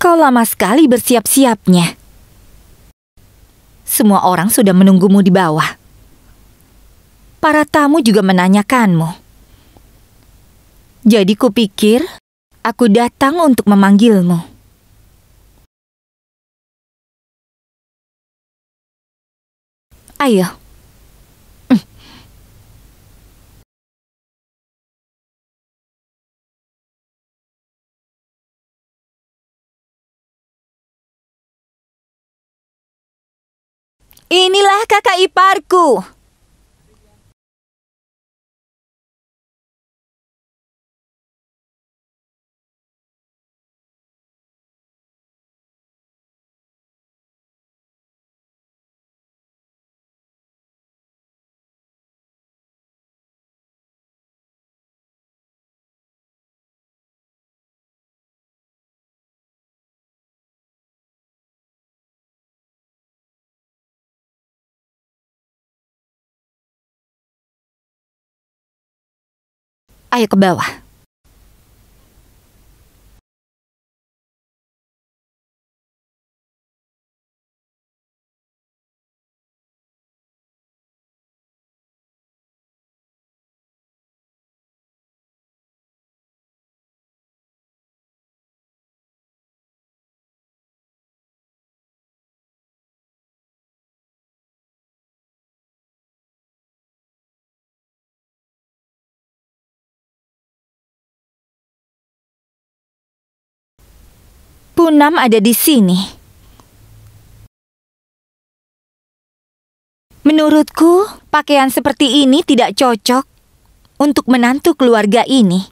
Kau lama sekali bersiap-siapnya. Semua orang sudah menunggumu di bawah. Para tamu juga menanyakanmu. Jadi kupikir aku datang untuk memanggilmu. Ayo, Inilah kakak iparku. Ayo ke bawah. Punam ada di sini. Menurutku, pakaian seperti ini tidak cocok untuk menantu keluarga ini.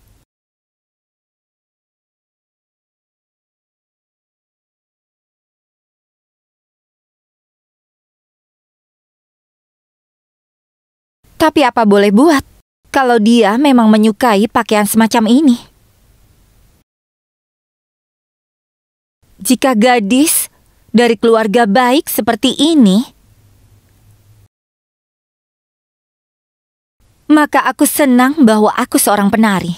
Tapi apa boleh buat kalau dia memang menyukai pakaian semacam ini? Jika gadis dari keluarga baik seperti ini, maka aku senang bahwa aku seorang penari.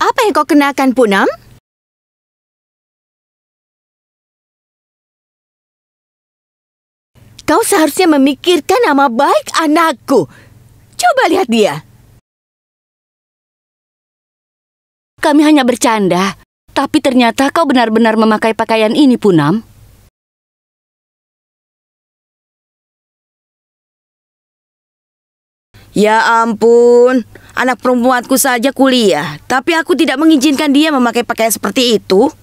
Apa yang kau kenakan, Punam? Kau seharusnya memikirkan nama baik anakku. Coba lihat dia. Kami hanya bercanda, tapi ternyata kau benar-benar memakai pakaian ini, Punam. Ya ampun, anak perempuanku saja kuliah, tapi aku tidak mengizinkan dia memakai pakaian seperti itu.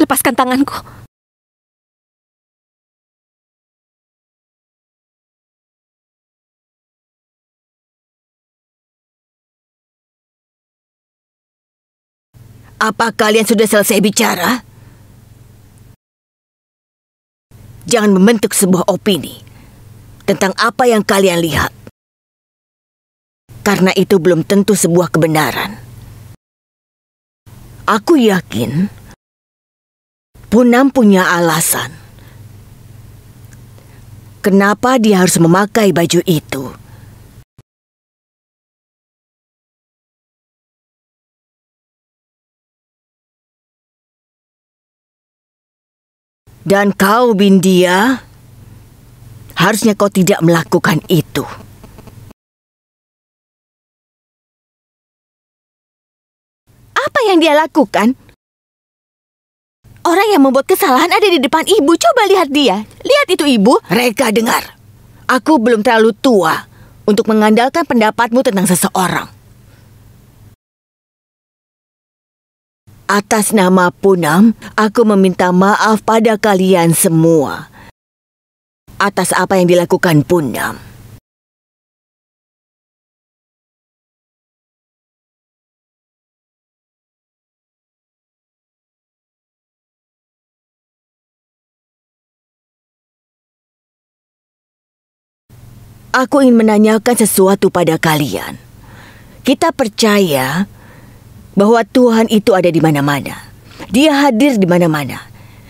Lepaskan tanganku. Apa kalian sudah selesai bicara? Jangan membentuk sebuah opini tentang apa yang kalian lihat. Karena itu belum tentu sebuah kebenaran. Aku yakin Punam punya alasan. Kenapa dia harus memakai baju itu? Dan kau, Bindia, harusnya kau tidak melakukan itu. Apa yang dia lakukan? Orang yang membuat kesalahan ada di depan ibu. Coba lihat dia. Lihat itu ibu. Reka, dengar. Aku belum terlalu tua untuk mengandalkan pendapatmu tentang seseorang. Atas nama Punam, aku meminta maaf pada kalian semua. Atas apa yang dilakukan Punam. Aku ingin menanyakan sesuatu pada kalian. Kita percaya bahwa Tuhan itu ada di mana-mana. Dia hadir di mana-mana.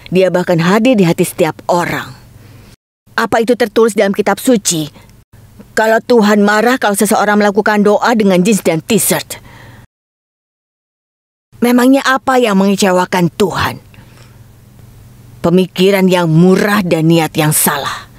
Dia bahkan hadir di hati setiap orang. Apa itu tertulis dalam kitab suci? Kalau Tuhan marah kalau seseorang melakukan doa dengan jeans dan t-shirt. Memangnya apa yang mengecewakan Tuhan? Pemikiran yang murah dan niat yang salah.